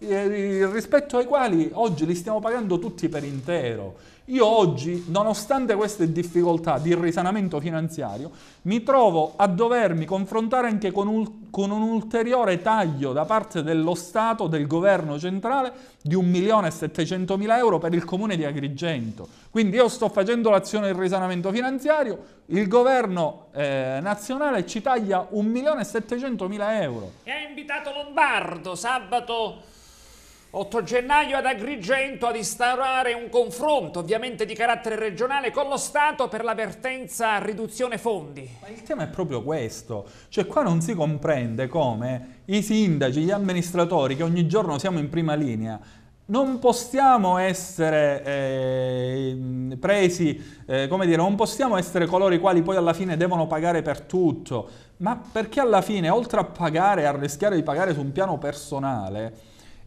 Eh, rispetto ai quali oggi li stiamo pagando tutti per intero. Io oggi, nonostante queste difficoltà di risanamento finanziario, mi trovo a dovermi confrontare anche con un, con un ulteriore taglio da parte dello Stato, del governo centrale, di 1.700.000 euro per il comune di Agrigento. Quindi io sto facendo l'azione di risanamento finanziario, il governo eh, nazionale ci taglia 1.700.000 euro. E ha invitato Lombardo sabato 8 gennaio ad Agrigento ad instaurare un confronto ovviamente di carattere regionale con lo Stato per l'avvertenza riduzione fondi. Ma il tema è proprio questo, cioè qua non si comprende come i sindaci, gli amministratori che ogni giorno siamo in prima linea non possiamo essere eh, presi, eh, come dire, non possiamo essere coloro i quali poi alla fine devono pagare per tutto, ma perché alla fine oltre a pagare e a rischiare di pagare su un piano personale,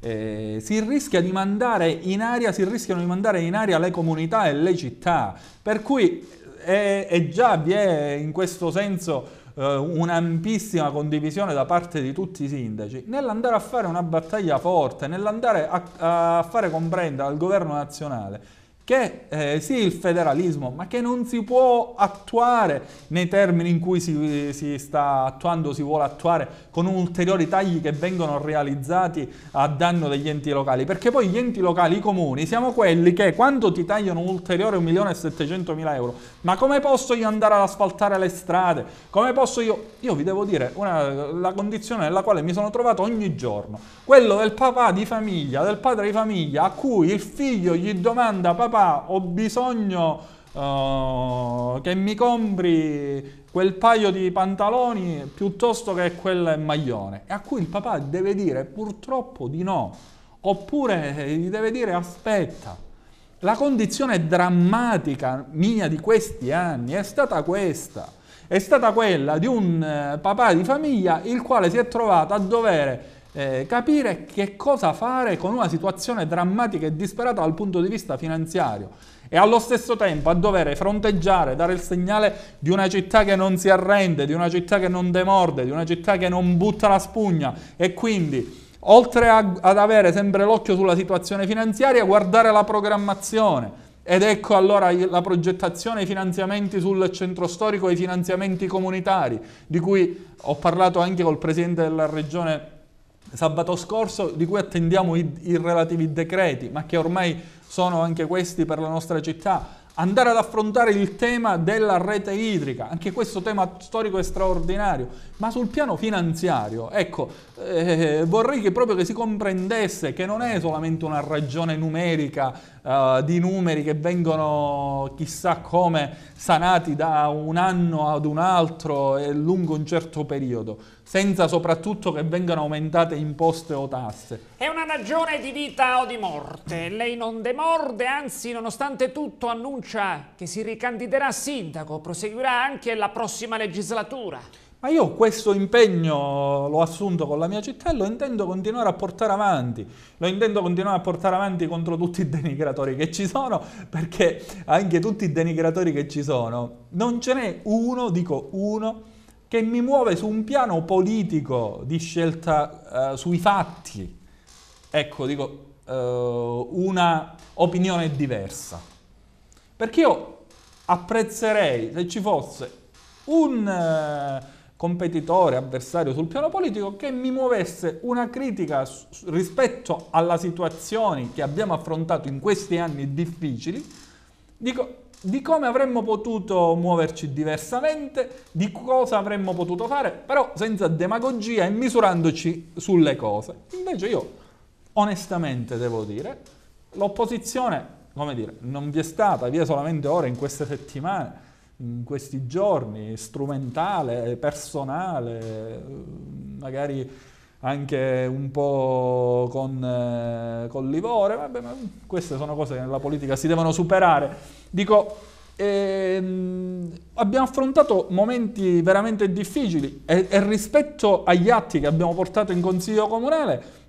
eh, si rischia di mandare in aria, si rischiano di mandare in aria le comunità e le città, per cui è, eh, è eh, già vi è in questo senso eh, un'ampissima condivisione da parte di tutti i sindaci nell'andare a fare una battaglia forte, nell'andare a, a fare comprendere al governo nazionale che eh, sì il federalismo, ma che non si può attuare nei termini in cui si, si sta attuando, si vuole attuare, con ulteriori tagli che vengono realizzati a danno degli enti locali, perché poi gli enti locali, i comuni, siamo quelli che quando ti tagliano un ulteriore 1.700.000 euro, ma come posso io andare ad asfaltare le strade? Come posso io? Io vi devo dire una, la condizione nella quale mi sono trovato ogni giorno, quello del papà di famiglia, del padre di famiglia, a cui il figlio gli domanda papà papà ho bisogno Uh, che mi compri quel paio di pantaloni piuttosto che quel maglione, e a cui il papà deve dire purtroppo di no, oppure eh, gli deve dire aspetta. La condizione drammatica mia di questi anni è stata questa, è stata quella di un eh, papà di famiglia il quale si è trovato a dovere eh, capire che cosa fare con una situazione drammatica e disperata dal punto di vista finanziario e allo stesso tempo a dover fronteggiare, dare il segnale di una città che non si arrende, di una città che non demorde, di una città che non butta la spugna e quindi oltre a, ad avere sempre l'occhio sulla situazione finanziaria, guardare la programmazione. Ed ecco allora la progettazione, i finanziamenti sul centro storico e i finanziamenti comunitari, di cui ho parlato anche col presidente della regione sabato scorso, di cui attendiamo i, i relativi decreti, ma che ormai sono anche questi per la nostra città, andare ad affrontare il tema della rete idrica, anche questo tema storico e straordinario, ma sul piano finanziario, ecco, eh, vorrei che proprio che si comprendesse che non è solamente una ragione numerica eh, di numeri che vengono chissà come sanati da un anno ad un altro e lungo un certo periodo, senza soprattutto che vengano aumentate imposte o tasse. È una ragione di vita o di morte. Lei non demorde, anzi, nonostante tutto, annuncia che si ricandiderà a sindaco, proseguirà anche la prossima legislatura. Ma io questo impegno l'ho assunto con la mia città e lo intendo continuare a portare avanti. Lo intendo continuare a portare avanti contro tutti i denigratori che ci sono, perché anche tutti i denigratori che ci sono, non ce n'è uno, dico uno, che mi muove su un piano politico di scelta eh, sui fatti. Ecco, dico, eh, una opinione diversa. Perché io apprezzerei se ci fosse un eh, competitore, avversario sul piano politico che mi muovesse una critica rispetto alla situazione che abbiamo affrontato in questi anni difficili, dico di come avremmo potuto muoverci diversamente, di cosa avremmo potuto fare, però senza demagogia e misurandoci sulle cose. Invece io, onestamente devo dire, l'opposizione, come dire, non vi è stata, vi è solamente ora in queste settimane, in questi giorni, strumentale, personale, magari anche un po' con, eh, con Livore, vabbè, ma queste sono cose che nella politica si devono superare. Dico, ehm, abbiamo affrontato momenti veramente difficili e, e rispetto agli atti che abbiamo portato in Consiglio Comunale,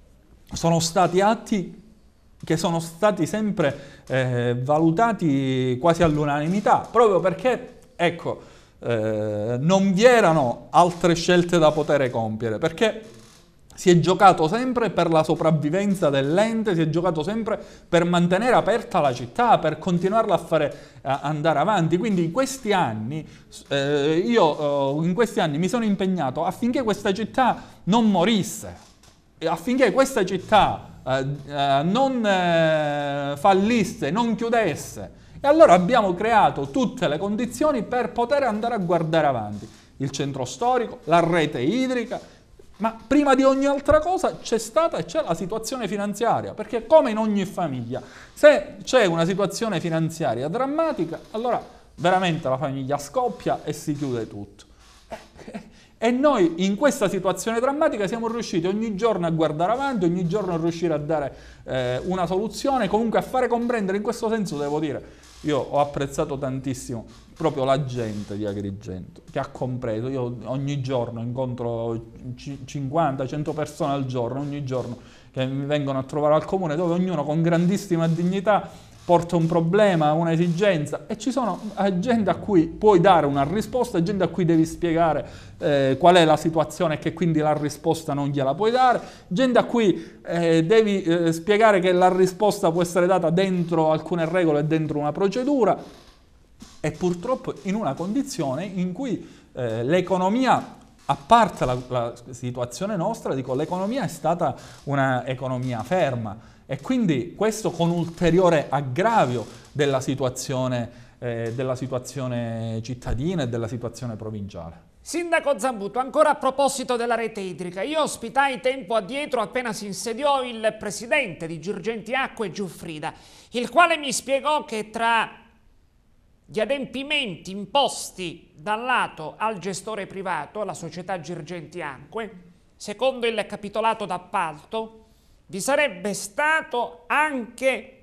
sono stati atti che sono stati sempre eh, valutati quasi all'unanimità, proprio perché, ecco, eh, non vi erano altre scelte da poter compiere, perché si è giocato sempre per la sopravvivenza dell'ente, si è giocato sempre per mantenere aperta la città, per continuarla a fare a eh, andare avanti. Quindi in questi anni, eh, io eh, in questi anni mi sono impegnato affinché questa città non morisse, affinché questa città eh, eh non eh, fallisse, non chiudesse. E allora abbiamo creato tutte le condizioni per poter andare a guardare avanti il centro storico, la rete idrica, ma prima di ogni altra cosa c'è stata e c'è la situazione finanziaria, perché come in ogni famiglia, se c'è una situazione finanziaria drammatica, allora veramente la famiglia scoppia e si chiude tutto. Eh, eh, e noi in questa situazione drammatica siamo riusciti ogni giorno a guardare avanti, ogni giorno a riuscire a dare eh, una soluzione, comunque a fare comprendere, in questo senso devo dire, io ho apprezzato tantissimo proprio la gente di Agrigento, che ha compreso, io ogni giorno incontro 50-100 persone al giorno, ogni giorno che mi vengono a trovare al comune, dove ognuno con grandissima dignità porta un problema, un'esigenza e ci sono eh, gente a cui puoi dare una risposta, gente a cui devi spiegare eh, qual è la situazione e che quindi la risposta non gliela puoi dare, gente a cui eh, devi eh, spiegare che la risposta può essere data dentro alcune regole e dentro una procedura è purtroppo in una condizione in cui eh, l'economia a parte la, la, situazione nostra, dico l'economia è stata un'economia ferma e quindi questo con ulteriore aggravio della situazione, eh, della situazione cittadina e della situazione provinciale. Sindaco Zambuto, ancora a proposito della rete idrica, io ospitai tempo addietro appena si insediò il presidente di Girgenti Acque Giuffrida, il quale mi spiegò che tra gli adempimenti imposti dal lato al gestore privato, alla società Girgenti Acque, secondo il capitolato d'appalto, vi sarebbe stato anche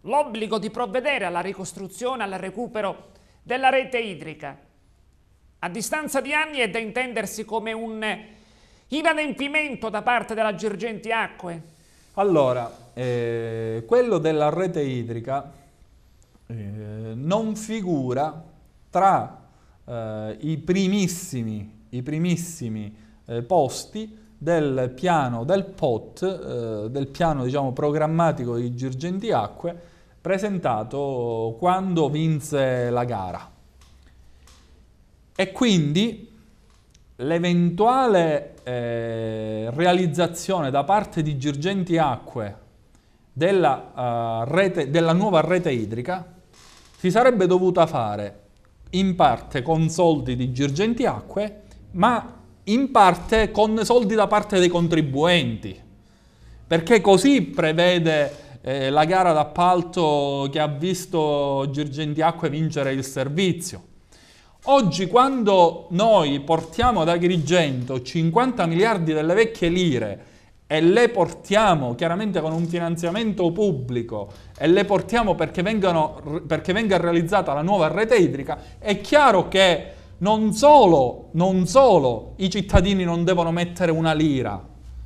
l'obbligo di provvedere alla ricostruzione, al recupero della rete idrica. A distanza di anni è da intendersi come un inadempimento da parte della Girgenti Acque. Allora, eh, quello della rete idrica eh, non figura tra eh, i primissimi, i primissimi eh, posti del piano del POT, eh, del piano diciamo, programmatico di Girgentiacque, presentato quando vinse la gara. E quindi l'eventuale eh, realizzazione da parte di Girgenti Acque della, uh, rete, della nuova rete idrica si sarebbe dovuta fare in parte con soldi di Girgentiacque, ma in parte con soldi da parte dei contribuenti, perché così prevede eh, la gara d'appalto che ha visto Girgentiacque vincere il servizio. Oggi quando noi portiamo ad Agrigento 50 miliardi delle vecchie lire e le portiamo chiaramente con un finanziamento pubblico e le portiamo perché, vengano, perché venga realizzata la nuova rete idrica, è chiaro che non solo, non solo i cittadini non devono mettere una lira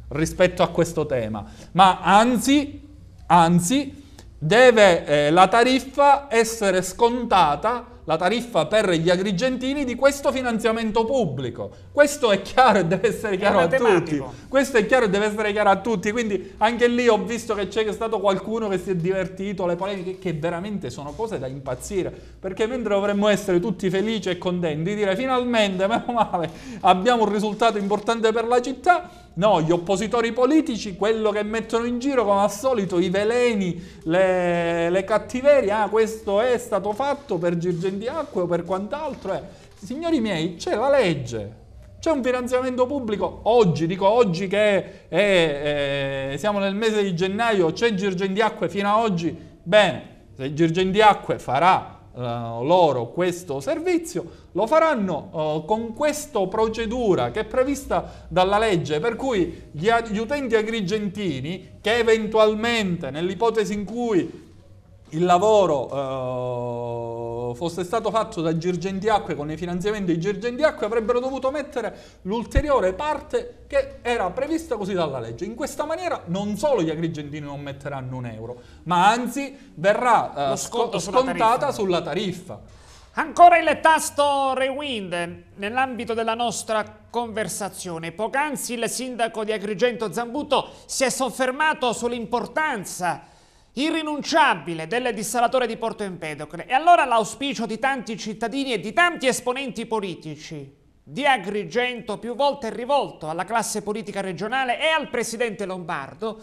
rispetto a questo tema, ma anzi, anzi deve eh, la tariffa essere scontata la tariffa per gli agrigentini di questo finanziamento pubblico. Questo è chiaro e deve essere chiaro a tutti. Questo è chiaro e deve essere chiaro a tutti, quindi anche lì ho visto che c'è stato qualcuno che si è divertito, le polemiche che veramente sono cose da impazzire, perché mentre dovremmo essere tutti felici e contenti di dire finalmente, meno male, abbiamo un risultato importante per la città, No, gli oppositori politici, quello che mettono in giro come al solito i veleni, le, le cattiverie, ah questo è stato fatto per Girgendiacque o per quant'altro. Eh. Signori miei, c'è la legge, c'è un finanziamento pubblico oggi, dico oggi che è, è, siamo nel mese di gennaio, c'è Girgendiacque fino ad oggi. Bene, se Girgendiacque farà eh, loro questo servizio, lo faranno eh, con questa procedura che è prevista dalla legge, per cui gli, gli utenti agrigentini che eventualmente nell'ipotesi in cui il lavoro eh, fosse stato fatto da Girgendiacque con i finanziamenti di Girgendiacque avrebbero dovuto mettere l'ulteriore parte che era prevista così dalla legge. In questa maniera non solo gli agrigentini non metteranno un euro, ma anzi verrà eh, sc sulla scontata tariffa. sulla tariffa. Ancora il tasto rewind nell'ambito della nostra conversazione. Poc'anzi il sindaco di Agrigento Zambuto si è soffermato sull'importanza irrinunciabile del dissalatore di Porto Empedocle. E allora l'auspicio di tanti cittadini e di tanti esponenti politici di Agrigento più volte rivolto alla classe politica regionale e al presidente Lombardo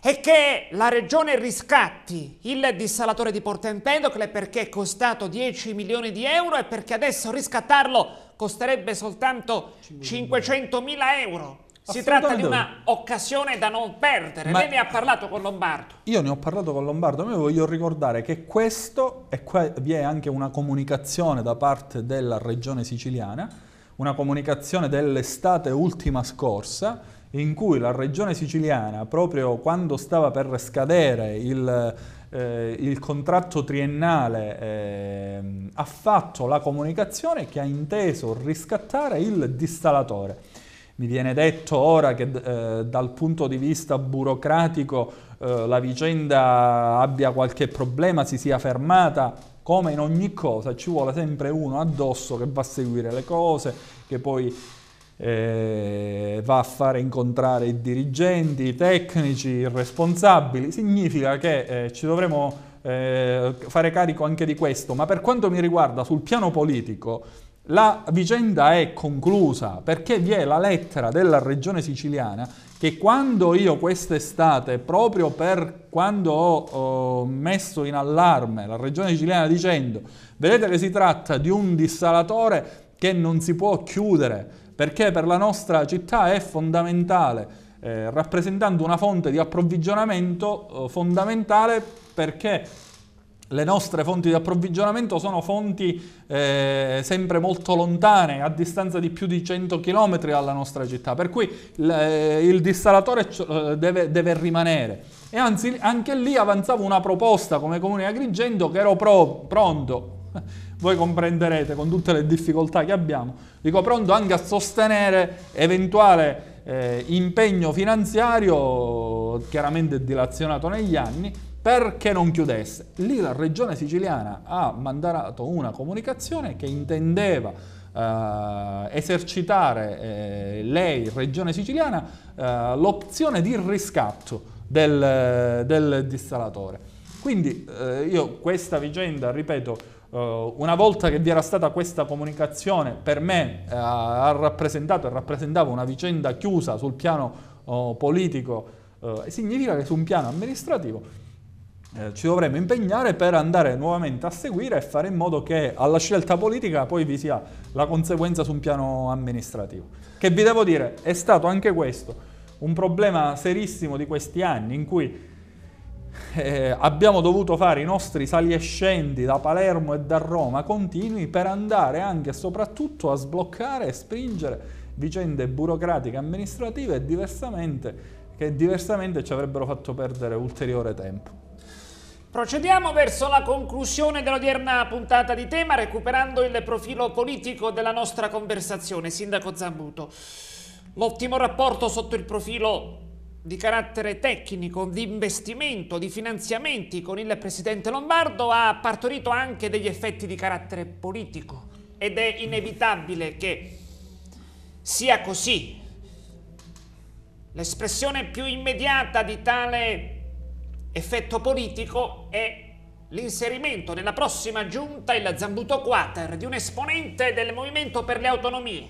è che la regione riscatti il dissalatore di Porto Empedocle perché è costato 10 milioni di euro e perché adesso riscattarlo costerebbe soltanto 500 mila euro. Si tratta di un'occasione da non perdere. Ma Lei ne ha parlato con Lombardo. Io ne ho parlato con Lombardo, ma io voglio ricordare che questo, e qua vi è anche una comunicazione da parte della regione siciliana, una comunicazione dell'estate ultima scorsa, in cui la regione siciliana, proprio quando stava per scadere il, eh, il contratto triennale, eh, ha fatto la comunicazione che ha inteso riscattare il distalatore. Mi viene detto ora che eh, dal punto di vista burocratico eh, la vicenda abbia qualche problema, si sia fermata, come in ogni cosa ci vuole sempre uno addosso che va a seguire le cose, che poi eh, va a fare incontrare i dirigenti, i tecnici, i responsabili, significa che eh, ci dovremo eh, fare carico anche di questo, ma per quanto mi riguarda sul piano politico la vicenda è conclusa perché vi è la lettera della regione siciliana che quando io quest'estate, proprio per quando ho eh, messo in allarme la regione siciliana dicendo vedete che si tratta di un dissalatore che non si può chiudere perché per la nostra città è fondamentale, eh, rappresentando una fonte di approvvigionamento eh, fondamentale perché le nostre fonti di approvvigionamento sono fonti eh, sempre molto lontane, a distanza di più di 100 km dalla nostra città, per cui il, eh, il dissalatore eh, deve, deve, rimanere. E anzi, anche lì avanzavo una proposta come Comune Agrigento che ero pro, pronto, voi comprenderete con tutte le difficoltà che abbiamo, dico pronto anche a sostenere eventuale eh, impegno finanziario, chiaramente dilazionato negli anni, perché non chiudesse. Lì la regione siciliana ha mandato una comunicazione che intendeva eh, esercitare eh, lei, regione siciliana, eh, l'opzione di riscatto del, del dissalatore. Quindi eh, io questa vicenda, ripeto, eh, una volta che vi era stata questa comunicazione, per me eh, ha rappresentato e rappresentava una vicenda chiusa sul piano oh, politico, significa che su un piano amministrativo eh, ci dovremmo impegnare per andare nuovamente a seguire e fare in modo che alla scelta politica poi vi sia la conseguenza su un piano amministrativo. Che vi devo dire, è stato anche questo un problema serissimo di questi anni in cui eh, abbiamo dovuto fare i nostri sali e scendi da Palermo e da Roma continui per andare anche e soprattutto a sbloccare e spingere vicende burocratiche amministrative diversamente, che diversamente ci avrebbero fatto perdere ulteriore tempo. Procediamo verso la conclusione dell'odierna puntata di tema recuperando il profilo politico della nostra conversazione. Sindaco Zambuto, l'ottimo rapporto sotto il profilo di carattere tecnico, di investimento, di finanziamenti con il Presidente Lombardo ha partorito anche degli effetti di carattere politico ed è inevitabile che sia così. L'espressione più immediata di tale effetto politico è l'inserimento nella prossima giunta il Zambuto Quater di un esponente del Movimento per le Autonomie.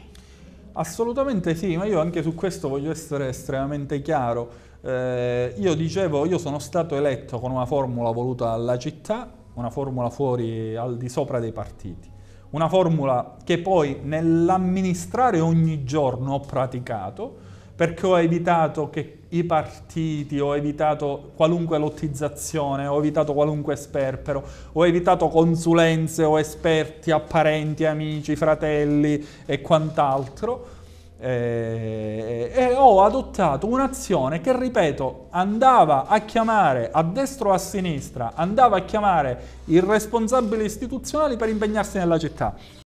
Assolutamente sì, ma io anche su questo voglio essere estremamente chiaro. Eh, io dicevo, io sono stato eletto con una formula voluta dalla città, una formula fuori al di sopra dei partiti. Una formula che poi nell'amministrare ogni giorno ho praticato perché ho evitato che i partiti, ho evitato qualunque lottizzazione, ho evitato qualunque sperpero, ho evitato consulenze o esperti a parenti, amici, fratelli e quant'altro. Eh, e ho adottato un'azione che, ripeto, andava a chiamare a destra o a sinistra, andava a chiamare i responsabili istituzionali per impegnarsi nella città.